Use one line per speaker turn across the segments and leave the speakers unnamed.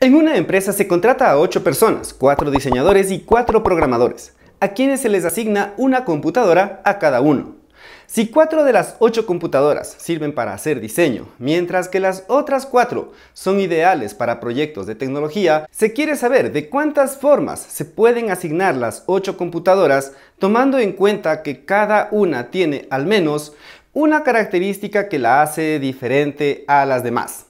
En una empresa se contrata a 8 personas, 4 diseñadores y 4 programadores, a quienes se les asigna una computadora a cada uno. Si 4 de las 8 computadoras sirven para hacer diseño, mientras que las otras 4 son ideales para proyectos de tecnología, se quiere saber de cuántas formas se pueden asignar las 8 computadoras tomando en cuenta que cada una tiene al menos una característica que la hace diferente a las demás.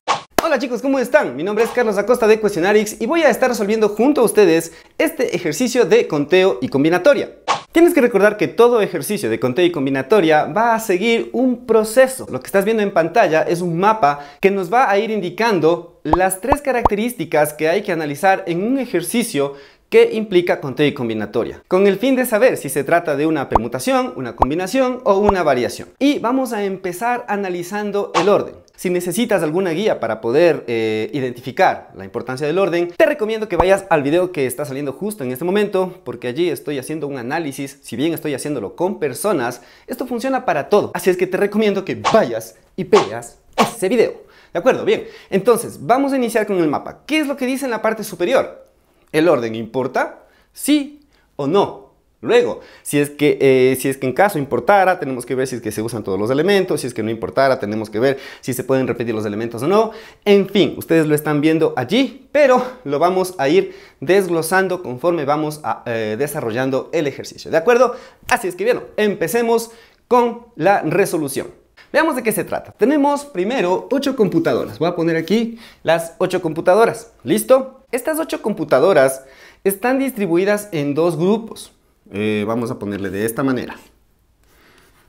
Hola chicos, ¿cómo están? Mi nombre es Carlos Acosta de Cuestionarix y voy a estar resolviendo junto a ustedes este ejercicio de conteo y combinatoria. Tienes que recordar que todo ejercicio de conteo y combinatoria va a seguir un proceso. Lo que estás viendo en pantalla es un mapa que nos va a ir indicando las tres características que hay que analizar en un ejercicio que implica conteo y combinatoria, con el fin de saber si se trata de una permutación, una combinación o una variación. Y vamos a empezar analizando el orden. Si necesitas alguna guía para poder eh, identificar la importancia del orden, te recomiendo que vayas al video que está saliendo justo en este momento, porque allí estoy haciendo un análisis, si bien estoy haciéndolo con personas, esto funciona para todo. Así es que te recomiendo que vayas y veas ese video. ¿De acuerdo? Bien, entonces vamos a iniciar con el mapa. ¿Qué es lo que dice en la parte superior? ¿El orden importa? ¿Sí o no? Luego, eh, si es, que, en caso importara, tenemos que ver si es que se usan todos los elementos, si es que no importara, tenemos que ver si se pueden repetir los elementos o no. En fin, ustedes lo están viendo allí, pero lo vamos a ir desglosando conforme vamos eh, desarrollando el ejercicio. ¿De acuerdo? Así es que bien, empecemos con la resolución. Veamos de qué se trata. Tenemos primero ocho computadoras. Voy a poner aquí las ocho computadoras. ¿Listo? Estas ocho computadoras están distribuidas en dos grupos. Eh, vamos a ponerle de esta manera.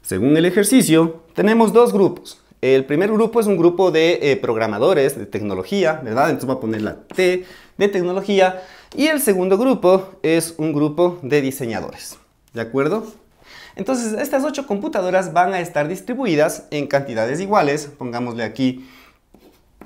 Según el ejercicio, tenemos dos grupos. El primer grupo es un grupo de eh, programadores de tecnología, ¿verdad? Entonces voy a poner la T de tecnología. Y el segundo grupo es un grupo de diseñadores, ¿de acuerdo? Entonces estas ocho computadoras van a estar distribuidas en cantidades iguales. Pongámosle aquí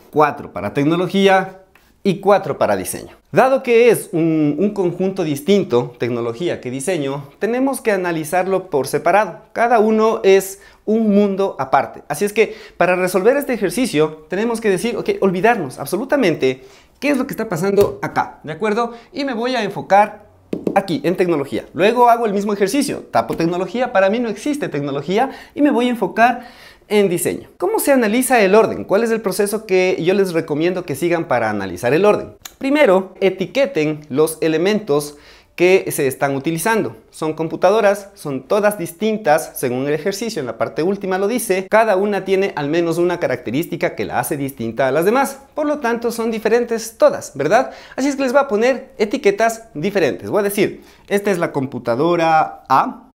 cuatro para tecnología, y 4 para diseño. Dado que es un, un, conjunto distinto, tecnología que diseño, tenemos que analizarlo por separado. Cada uno es un mundo aparte. Así es que para resolver este ejercicio tenemos que decir, ok, olvidarnos absolutamente qué es lo que está pasando acá, ¿de acuerdo? Y me voy a enfocar aquí en tecnología. Luego hago el mismo ejercicio, tapo tecnología, para mí no existe tecnología y me voy a enfocar en diseño. ¿Cómo se analiza el orden? ¿Cuál es el proceso que yo les recomiendo que sigan para analizar el orden? Primero, etiqueten los elementos que se están utilizando. Son computadoras, son todas distintas según el ejercicio, en la parte última lo dice, cada una tiene al menos una característica que la hace distinta a las demás, por lo tanto son diferentes todas, ¿verdad? Así es que les voy a poner etiquetas diferentes, voy a decir, esta es la computadora A,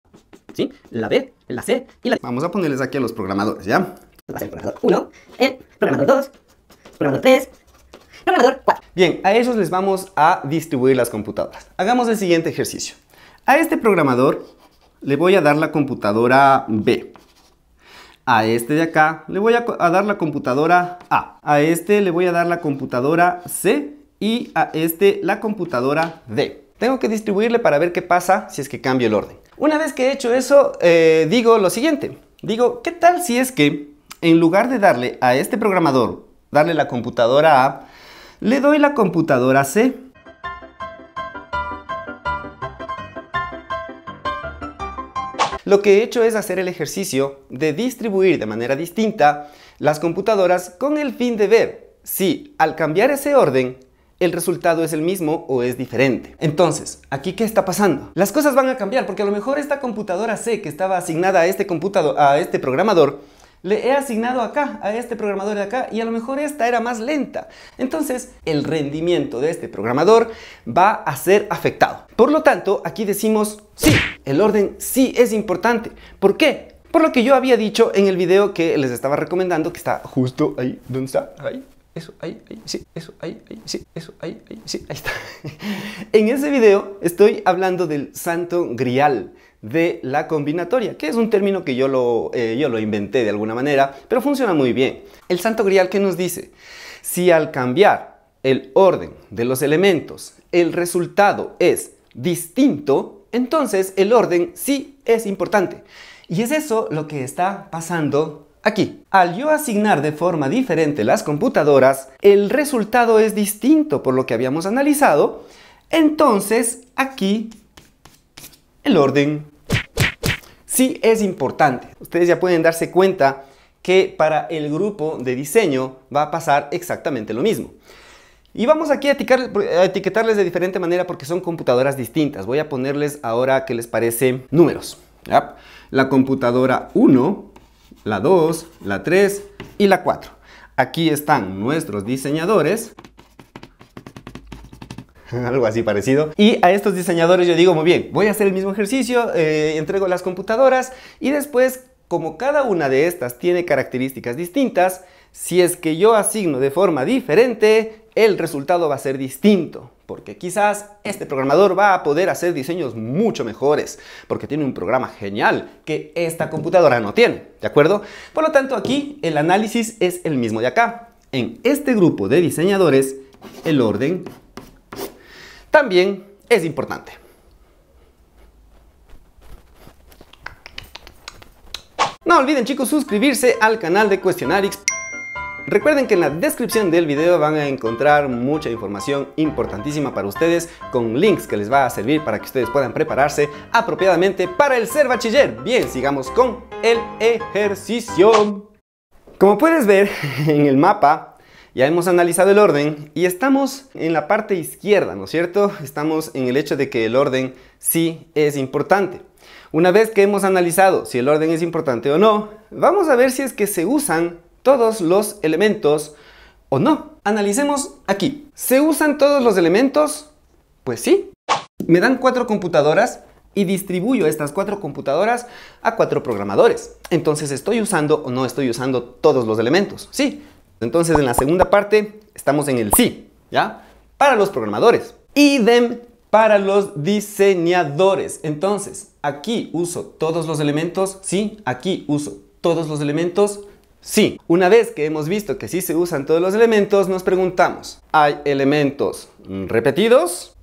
¿sí? La B, la C y la D. Vamos a ponerles aquí a los programadores, ¿ya? el programador 1, el programador 2, 3, Bien, a ellos les vamos a distribuir las computadoras. Hagamos el siguiente ejercicio. A este programador le voy a dar la computadora B. A este de acá le voy a, dar la computadora A. A este le voy a dar la computadora C y a este la computadora D. Tengo que distribuirle para ver qué pasa si es que cambio el orden. Una vez que he hecho eso, eh, digo lo siguiente. Digo, ¿qué tal si es que en lugar de darle a este programador, darle la computadora A, le doy la computadora C. Lo que he hecho es hacer el ejercicio de distribuir de manera distinta las computadoras con el fin de ver si al cambiar ese orden el resultado es el mismo o es diferente. Entonces, ¿aquí qué está pasando? Las cosas van a cambiar porque a lo mejor esta computadora C que estaba asignada a este, a este programador le he asignado acá, a este programador de acá, y a lo mejor esta era más lenta. Entonces, el rendimiento de este programador va a ser afectado. Por lo tanto, aquí decimos sí, el orden sí es importante. ¿Por qué? Por lo que yo había dicho en el video que les estaba recomendando, que está justo ahí, ¿dónde está? Ahí, eso, ahí, ahí, sí, eso, ahí, ahí, sí, eso, ahí, ahí, sí, ahí está. en ese video estoy hablando del santo grial, de la combinatoria, que es un término que yo lo, eh, yo lo inventé de alguna manera, pero funciona muy bien. El santo grial que nos dice, si al cambiar el orden de los elementos el resultado es distinto, entonces el orden sí es importante. Y es eso lo que está pasando Aquí, al yo asignar de forma diferente las computadoras, el resultado es distinto por lo que habíamos analizado, entonces aquí el orden sí es importante. Ustedes ya pueden darse cuenta que para el grupo de diseño va a pasar exactamente lo mismo. Y vamos aquí a, etiquetarles de diferente manera porque son computadoras distintas. Voy a ponerles ahora que les parece números. La computadora 1, la 2, la 3 y la 4. Aquí están nuestros diseñadores algo así parecido. Y a estos diseñadores yo digo, muy bien, voy a hacer el mismo ejercicio, eh, entrego las computadoras y después, como cada una de estas tiene características distintas, si es que yo asigno de forma diferente, el resultado va a ser distinto. Porque quizás este programador va a poder hacer diseños mucho mejores, porque tiene un programa genial que esta computadora no tiene, ¿de acuerdo? Por lo tanto, aquí el análisis es el mismo de acá. En este grupo de diseñadores, el orden también es importante. No olviden chicos suscribirse al canal de Cuestionarix. Recuerden que en la descripción del video van a encontrar mucha información importantísima para ustedes con links que les va a servir para que ustedes puedan prepararse apropiadamente para el ser bachiller. Bien, sigamos con el ejercicio. Como puedes ver en el mapa, ya hemos analizado el orden y estamos en la parte izquierda, ¿no es cierto? Estamos en el hecho de que el orden sí es importante. Una vez que hemos analizado si el orden es importante o no, vamos a ver si es que se usan todos los elementos o no. Analicemos aquí. ¿Se usan todos los elementos? Pues sí. Me dan cuatro computadoras y distribuyo estas cuatro computadoras a cuatro programadores. Entonces, ¿estoy usando o no estoy usando todos los elementos? Sí, entonces, en la segunda parte estamos en el sí, ¿ya? Para los programadores. Idem para los diseñadores. Entonces, aquí uso todos los elementos, sí, aquí uso todos los elementos, sí. Una vez que hemos visto que sí se usan todos los elementos, nos preguntamos, ¿hay elementos repetidos?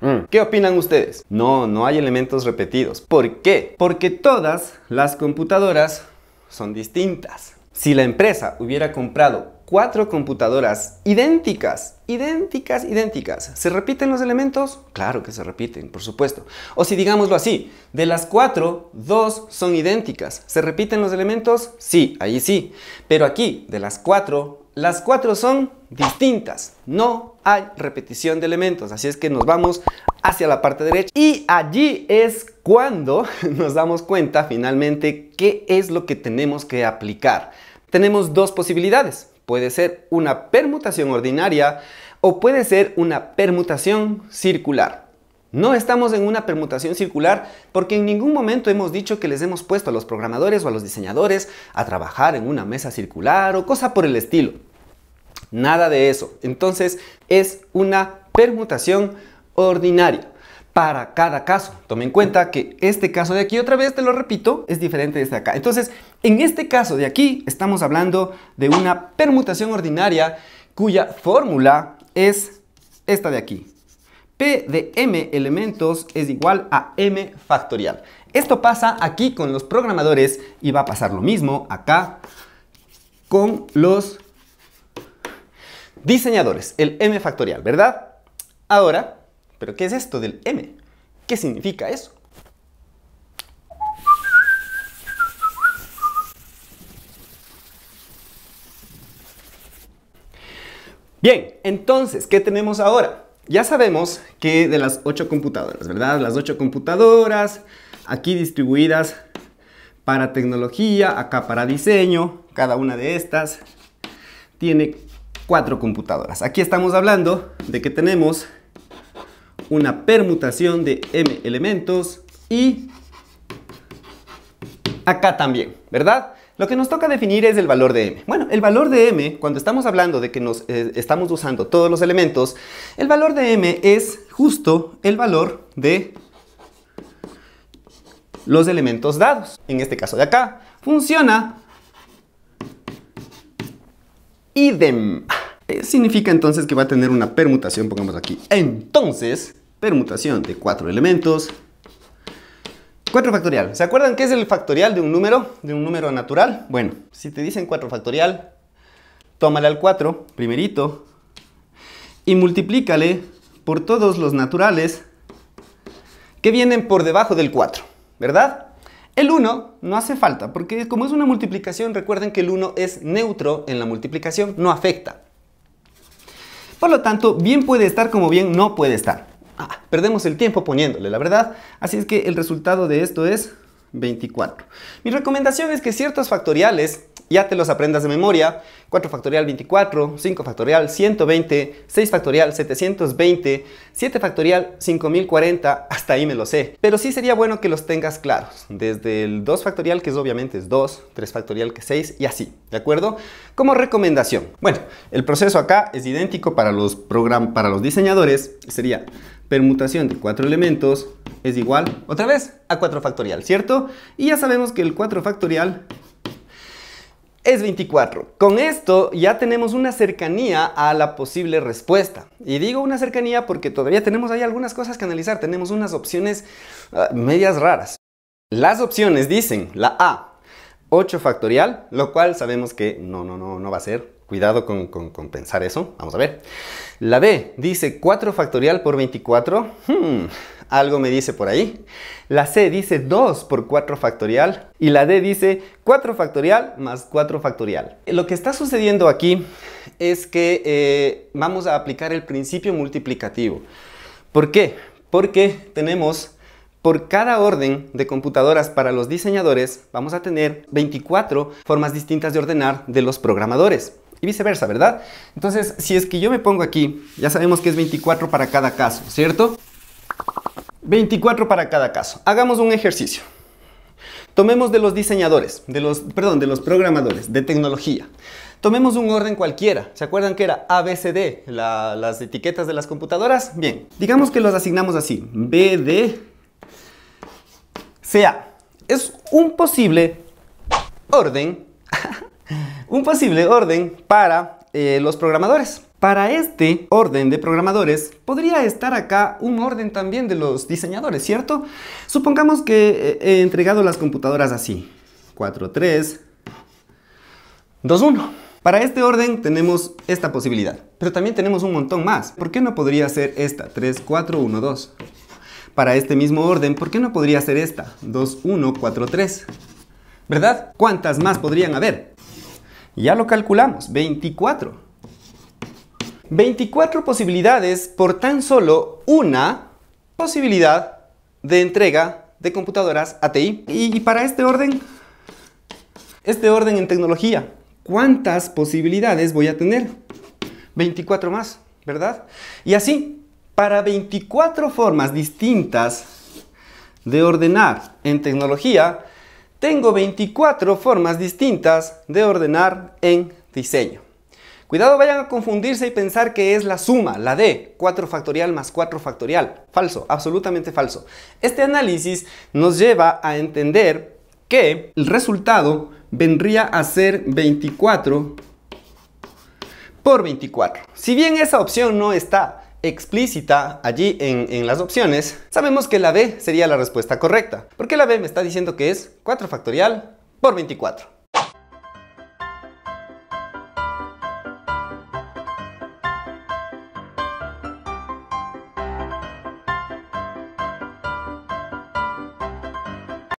Mm. ¿Qué opinan ustedes? No, no hay elementos repetidos. ¿Por qué? Porque todas las computadoras son distintas. Si la empresa hubiera comprado cuatro computadoras idénticas, idénticas, idénticas, ¿se repiten los elementos? Claro que se repiten, por supuesto. O si digámoslo así, de las cuatro, dos son idénticas. ¿Se repiten los elementos? Sí, ahí sí. Pero aquí, de las cuatro, las cuatro son distintas. No hay repetición de elementos, así es que nos vamos hacia la parte derecha y allí es cuando nos damos cuenta finalmente qué es lo que tenemos que aplicar. Tenemos dos posibilidades. Puede ser una permutación ordinaria o puede ser una permutación circular. No estamos en una permutación circular porque en ningún momento hemos dicho que les hemos puesto a los programadores o a los diseñadores a trabajar en una mesa circular o cosa por el estilo. Nada de eso. Entonces es una permutación ordinaria para cada caso. Tome en cuenta que este caso de aquí, otra vez te lo repito, es diferente de este acá. Entonces, en este caso de aquí, estamos hablando de una permutación ordinaria cuya fórmula es esta de aquí. P de m elementos es igual a m factorial. Esto pasa aquí con los programadores y va a pasar lo mismo acá con los diseñadores, el m factorial, ¿verdad? Ahora, ¿Pero qué es esto del M? ¿Qué significa eso? Bien, entonces, ¿qué tenemos ahora? Ya sabemos que de las ocho computadoras, ¿verdad? Las ocho computadoras, aquí distribuidas para tecnología, acá para diseño, cada una de estas tiene cuatro computadoras. Aquí estamos hablando de que tenemos una permutación de m elementos y acá también, ¿verdad? Lo que nos toca definir es el valor de m. Bueno, el valor de m, cuando estamos hablando de que nos eh, estamos usando todos los elementos, el valor de m es justo el valor de los elementos dados. En este caso de acá, funciona idem. Eh, significa entonces que va a tener una permutación, pongamos aquí. Entonces, permutación de cuatro elementos. 4 factorial. ¿Se acuerdan qué es el factorial de un número? De un número natural. Bueno, si te dicen 4 factorial, tómale al 4, primerito, y multiplícale por todos los naturales que vienen por debajo del 4, ¿verdad? El 1 no hace falta, porque como es una multiplicación, recuerden que el 1 es neutro en la multiplicación, no afecta. Por lo tanto, bien puede estar como bien no puede estar. Ah, perdemos el tiempo poniéndole, la verdad. Así es que el resultado de esto es 24. Mi recomendación es que ciertos factoriales ya te los aprendas de memoria, 4 factorial 24, 5 factorial 120, 6 factorial 720, 7 factorial 5040, hasta ahí me lo sé. Pero sí sería bueno que los tengas claros, desde el 2 factorial que es obviamente es 2, 3 factorial que es 6 y así, ¿de acuerdo? Como recomendación. Bueno, el proceso acá es idéntico para los, para los diseñadores, sería permutación de 4 elementos es igual otra vez a 4 factorial, ¿cierto? Y ya sabemos que el 4 factorial es 24. Con esto ya tenemos una cercanía a la posible respuesta. Y digo una cercanía porque todavía tenemos ahí algunas cosas que analizar. Tenemos unas opciones ah, medias raras. Las opciones dicen la A, 8 factorial, lo cual sabemos que no, no, no, no va a ser. Cuidado con, compensar pensar eso. Vamos a ver. La B dice 4 factorial por 24. Algo me dice por ahí. La C dice 2 por 4 factorial y la D dice 4 factorial más 4 factorial. Lo que está sucediendo aquí es que eh, vamos a aplicar el principio multiplicativo. ¿Por qué? Porque tenemos por cada orden de computadoras para los diseñadores vamos a tener 24 formas distintas de ordenar de los programadores y viceversa, ¿verdad? Entonces, si es que yo me pongo aquí, ya sabemos que es 24 para cada caso, ¿cierto? 24 para cada caso. Hagamos un ejercicio. Tomemos de los diseñadores, de los, perdón, de los programadores de tecnología. Tomemos un orden cualquiera. ¿Se acuerdan que era ABCD, las etiquetas de las computadoras? Bien, digamos que los asignamos así. BD CA. Es un posible orden, un posible orden para eh, los programadores. Para este orden de programadores podría estar acá un orden también de los diseñadores, ¿cierto? Supongamos que eh, he entregado las computadoras así. 4, 3, 2, 1. Para este orden tenemos esta posibilidad, pero también tenemos un montón más. ¿Por qué no podría ser esta? 3, 4, 1, 2. Para este mismo orden, ¿por qué no podría ser esta? 2, 1, 4, 3. ¿Verdad? ¿Cuántas más podrían haber? Ya lo calculamos, 24. 24 posibilidades por tan solo una posibilidad de entrega de computadoras ATI. Y para este orden, este orden en tecnología, ¿cuántas posibilidades voy a tener? 24 más, ¿verdad? Y así, para 24 formas distintas de ordenar en tecnología, tengo 24 formas distintas de ordenar en diseño. Cuidado, vayan a confundirse y pensar que es la suma, la d, 4 factorial más 4 factorial. Falso, absolutamente falso. Este análisis nos lleva a entender que el resultado vendría a ser 24 por 24. Si bien esa opción no está explícita allí en, en, las opciones, sabemos que la B sería la respuesta correcta, porque la B me está diciendo que es 4 factorial por 24.